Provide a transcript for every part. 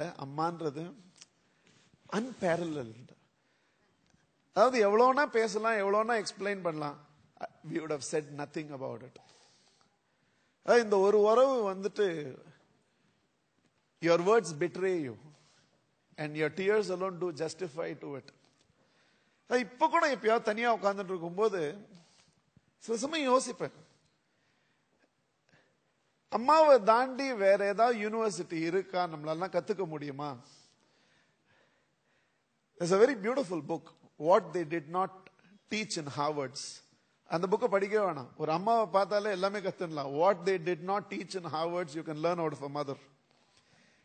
இல்லை அம்மான்றது அன்பேரல் அதாவது எவ்வளோனா பேசலாம் எவ்வளோனா எக்ஸ்பிளைன் பண்ணலாம் we would have said nothing about it அதாவது இந்த ஒரு உறவு வந்துட்டு your words betray you and your tears alone to justify to it இப்போ கூட எப்பயாவது தனியாக உட்காந்துட்டு இருக்கும்போது சில சமயம் யோசிப்பேன் அம்மாவை தாண்டி வேற ஏதாவது யூனிவர்சிட்டி இருக்கா நம்மளாலாம் கத்துக்க முடியுமா it's a very beautiful book what they did not teach in Harvard's அந்த புக்கை படிக்கவே வேணாம் ஒரு அம்மாவை பார்த்தாலே எல்லாமே கத்துடலாம் what they did not teach in Harvard's you can learn out for mother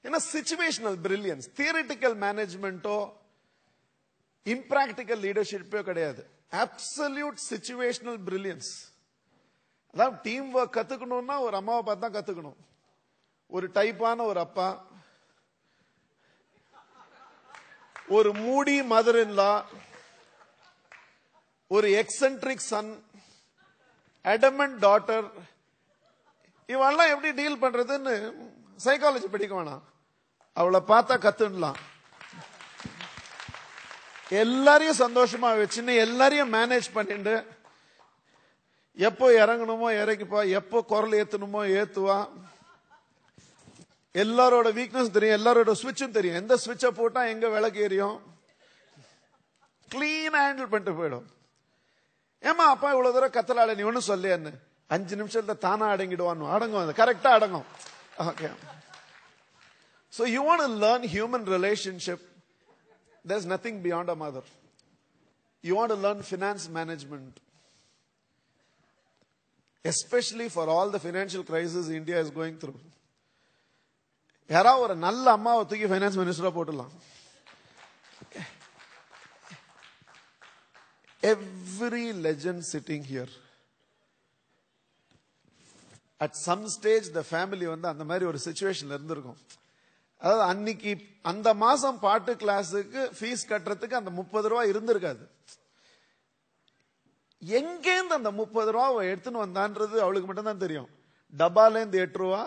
ஏன்னா சிச்சுவேஷனல் பிரில்லியன்ஸ் தியரிட்டிக்கல் மேனேஜ்மெண்ட்டோ இம்ப்ராக்டிக்கல் லீடர்ஷிப்போ கிடையாது அப்சல்யூட் சிச்சுவேஷனல் பிரில்லியன்ஸ் அதான் டீம் ஒர்க் கத்துக்கணும்னா ஒரு அம்மாவை பார்த்து தான் கத்துக்கணும் ஒரு டைப்பான ஒரு அப்பா ஒரு மூடி மதர் இன்லா ஒரு எக்ஸென்ட்ரிக் சன் அடமண்ட் டாட்டர் இவெல்லாம் எப்படி டீல் பண்றதுன்னு சைக்காலஜி படிக்க வேணாம் அவளை பார்த்தா கத்துடலாம் எல்லாரையும் சந்தோஷமா வச்சுன்னு எல்லாரையும் மேனேஜ் பண்ணிட்டு எப்போ இறங்கணுமோ இறக்கிப்பா எப்போ குரல் ஏற்றணுமோ ஏத்துவா எல்லாரோட வீக்னஸ் தெரியும் எல்லாரோட சுவிட்சும் தெரியும் எந்த சுவிட்சை போட்டால் எங்கே விளக்கு எரியும் கிளீன் ஹேண்டில் பண்ணிட்டு போயிடும் ஏமா அப்பா இவ்வளோ தூரம் கத்தலாட நீ சொல்லி என்ன அஞ்சு நிமிஷத்தில் தானாக அடங்கிடுவான்னு அடங்கும் அது கரெக்டாக அடங்கும் okay so you want learn human relationship there is nothing beyond a mother you want learn finance management especially for all the financial crisis India is going through யாராவது ஒரு நல்ல அம்மாவை தூக்கி ஃபைனான்ஸ் மினிஸ்டரா போட்டுடலாம் every legend sitting here at some stage the family வந்து அந்த மாதிரி ஒரு சுச்சுவேஷன்ல இருந்திருக்கும் அதாவது அன்னைக்கு அந்த மாசம் பாட்டு கிளாஸுக்கு ஃபீஸ் கட்டுறதுக்கு அந்த முப்பது ரூபாய் இருந்திருக்காது எங்கேருந்து அந்த முப்பது ரூபா அவன் எடுத்துன்னு வந்தான்றது அவளுக்கு மட்டும்தான் தெரியும் டப்பாலேருந்து எட்டு ரூபா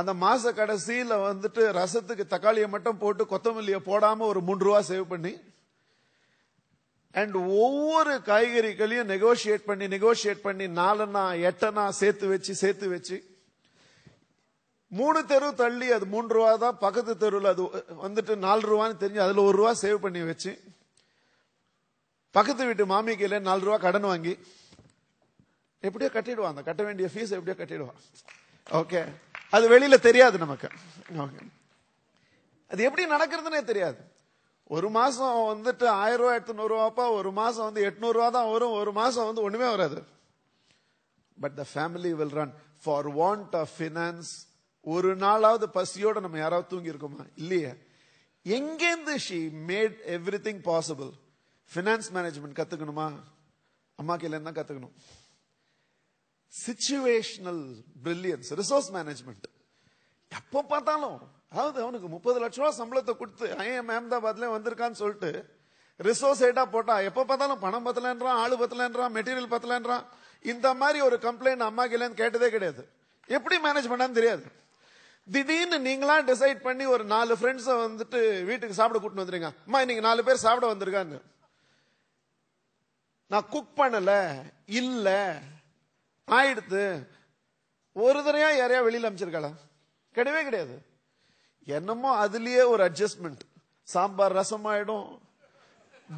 அந்த மாச கடைசியில் வந்துட்டு ரசத்துக்கு தக்காளியை மட்டும் போட்டு கொத்தமல்லியை போடாம ஒரு மூன்று ரூபா சேவ் பண்ணி அண்ட் ஒவ்வொரு காய்கறிகளையும் நெகோசியேட் பண்ணி நெகோசியேட் பண்ணி நாலனா எட்டனா சேர்த்து வச்சு சேர்த்து வச்சு மூணு தெரு தள்ளி அது மூன்று ரூபா தான் பக்கத்து தெருவில் அது வந்துட்டு நாலு ரூபான்னு தெரிஞ்சு அதில் ஒரு ரூபா சேவ் பண்ணி வச்சு பக்கத்து வீட்டு மாமிக்கையில் நாலு ரூபா கடன் வாங்கி எப்படியோ கட்டிடுவான் அந்த கட்ட வேண்டிய ஃபீஸ் எப்படியோ கட்டிடுவான் ஓகே அது வெளியில தெரியாது நமக்கு ஓகே அது எப்படி நடக்கிறதுனே தெரியாது ஒரு மாசம் வந்துட்டு ஆயிரம் ரூபா எட்நூறு ரூபாப்பா ஒரு மாசம் வந்து எட்நூறு ரூபா தான் வரும் ஒரு மாசம் வந்து ஒண்ணுமே வராது but the family will run for want of finance ஒரு நாளாவது பசியோட நம்ம யாராவது தூங்கி இருக்கோமா இல்லையே எங்கேருந்து she made everything possible finance management கற்றுக்கணுமா அம்மா கையில தான் கற்றுக்கணும் சிச்சுவேஷனல் பிரில்லியன்ஸ் ரிசோர்ஸ் மேனேஜ்மெண்ட் எப்போ பார்த்தாலும் அதாவது அவனுக்கு முப்பது லட்ச ரூபா சம்பளத்தை கொடுத்து ஐஎம் அஹமதாபாத்ல வந்திருக்கான்னு சொல்லிட்டு ரிசோர்ஸ் ஐட்டா போட்டா எப்போ பார்த்தாலும் பணம் பத்தலன்றான் ஆளு பத்தலன்றான் மெட்டீரியல் பத்தலன்றான் இந்த மாதிரி ஒரு கம்ப்ளைண்ட் அம்மா கையில கேட்டதே கிடையாது எப்படி மேனேஜ் பண்ணு தெரியாது திடீர்னு நீங்களா டிசைட் பண்ணி ஒரு நாலு ஃப்ரெண்ட்ஸை வந்துட்டு வீட்டுக்கு சாப்பிட கூட்டிட்டு வந்துருங்க அம்மா இன்னைக்கு நாலு பேர் சாப்பிட வந்திருக்காங்க நான் குக் பண்ணல இல்ல ஆயிடுத்து ஒரு தரையா யாரையா வெளியில் அமைச்சிருக்காளா கிடையவே கிடையாது என்னமோ அதுலயே ஒரு அட்ஜஸ்ட்மெண்ட் சாம்பார் ரசம் ஆயிடும்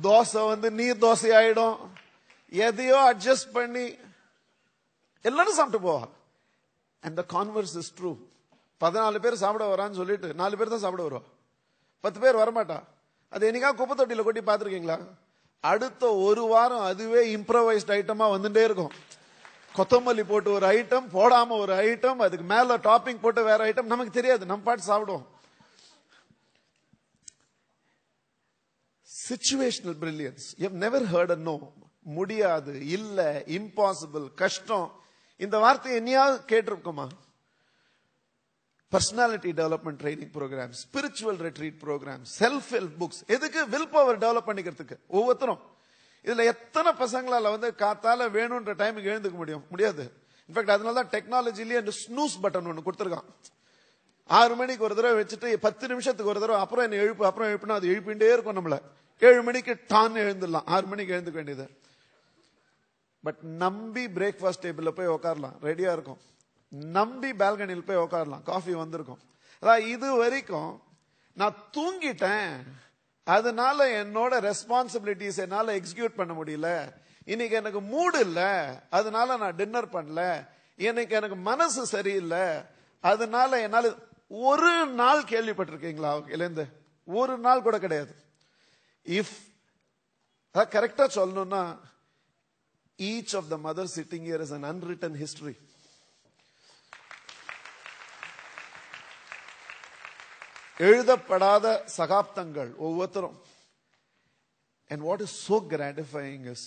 தோசை வந்து நீர் தோசை ஆயிடும் எதையோ அட்ஜஸ்ட் பண்ணி எல்லாரும் சாப்பிட்டு போவா அந்த கான்வர்ஸ் இஸ் ட்ரூ பதினாலு பேர் சாப்பிட வரான்னு சொல்லிட்டு நாலு பேர் தான் சாப்பிட வருவா பத்து பேர் வரமாட்டா அது என்னைக்கா குப்பை தொட்டியில் கொட்டி பார்த்துருக்கீங்களா அடுத்த ஒரு வாரம் அதுவே இம்ப்ரவைஸ்ட் ஐட்டமா வந்துட்டே இருக்கும் கொத்தமல்லி போட்டு ஒரு ஐட்டம் போடாம ஒரு ஐட்டம் அதுக்கு மேல டாப்பிங் போட்டு வேற ஐட்டம் நமக்கு தெரியாது நம்ம பாட்டு சாப்பிடுவோம் situational brilliance you never heard a no முடியாது இல்ல இம்பாசிபிள் கஷ்டம் இந்த வார்த்தை என்னையாவது கேட்டிருக்குமா personality development training program spiritual retreat program self help books எதுக்கு வில் பவர் டெவலப் பண்ணிக்கிறதுக்கு ஒவ்வொருத்தரும் இதுல எத்தனை பசங்களால வந்து காத்தால வேணும்ன்ற டைமுக்கு எழுந்துக்க முடியும் முடியாது இன்ஃபேக்ட் அதனால தான் டெக்னாலஜிலேயே அந்த ஸ்னூஸ் பட்டன் ஒன்று கொடுத்துருக்கான் ஆறு மணிக்கு ஒரு தடவை வச்சுட்டு பத்து நிமிஷத்துக்கு ஒரு தடவை அப்புறம் என்ன எழுப்பு அப்புறம் எழுப்புனா அது எழுப்பிண்டே இருக்கும் நம்மள ஏழு மணிக்கு டான் எழுந்துடலாம் ஆறு மணிக்கு எழுந்துக்க வேண்டியது பட் நம்பி பிரேக்ஃபாஸ்ட் டேபிளில் போய் உட்காரலாம் ரெடியா இருக்கும் நம்பி பால்கனியில் போய் உட்காரலாம் காஃபி வந்திருக்கும் அதான் இது வரைக்கும் நான் தூங்கிட்டேன் அதனால என்னோட ரெஸ்பான்சிபிலிட்டிஸ் என்னால் எக்ஸிக்யூட் பண்ண முடியல இன்னைக்கு எனக்கு மூடு இல்லை அதனால நான் டின்னர் பண்ணல இன்னைக்கு எனக்கு மனசு சரியில்லை அதனால என்னால் ஒரு நாள் கேள்விப்பட்டிருக்கீங்களா அவங்க ஒரு நாள் கூட கிடையாது இஃப் கரெக்டாக சொல்லணும்னா each of the mother sitting here is an unwritten history எழுதப்படாத சகாப்தங்கள் ஒவ்வொருத்தரும் and what is so gratifying is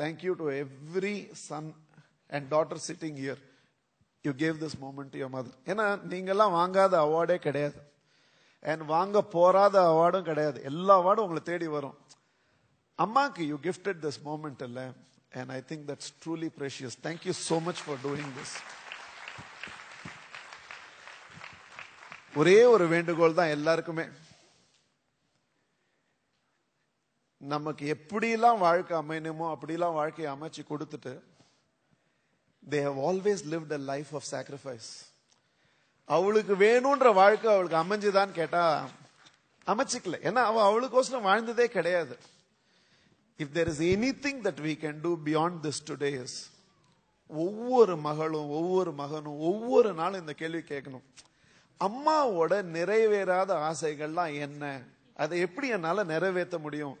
thank you to every son and daughter sitting here you gave this moment your mother ஏன்னா நீங்கெல்லாம் வாங்காத அவார்டே கிடையாது and வாங்க போராத அவார்டும் கிடையாது எல்லா அவார்டும் உங்களை தேடி வரும் அம்மாக்கு யூ கிஃப்டட் திஸ் மூமெண்ட் இல்லை and I think that's truly precious thank you so much for doing this ஒரே ஒரு வேண்டுகோள் தான் எல்லாருக்குமே நமக்கு எப்படிலாம் வாழ்க்கை அமையணுமோ அப்படிலாம் வாழ்க்கையை அமைச்சு கொடுத்துட்டு they have always lived a life of sacrifice அவளுக்கு வேணும்ன்ற வாழ்க்கை அவளுக்கு அமைஞ்சுதான்னு கேட்டா அமைச்சிக்கல ஏன்னா அவள் அவளுக்கோசரம் வாழ்ந்ததே கிடையாது if there is anything that we can do beyond this today's ஒவ்வொரு மகளும் ஒவ்வொரு மகனும் ஒவ்வொரு நாளும் இந்த கேள்வி கேட்கணும் அம்மாவோட நிறைவேறாத ஆசைகள்லாம் என்ன அதை எப்படி என்னால் நிறைவேற்ற முடியும்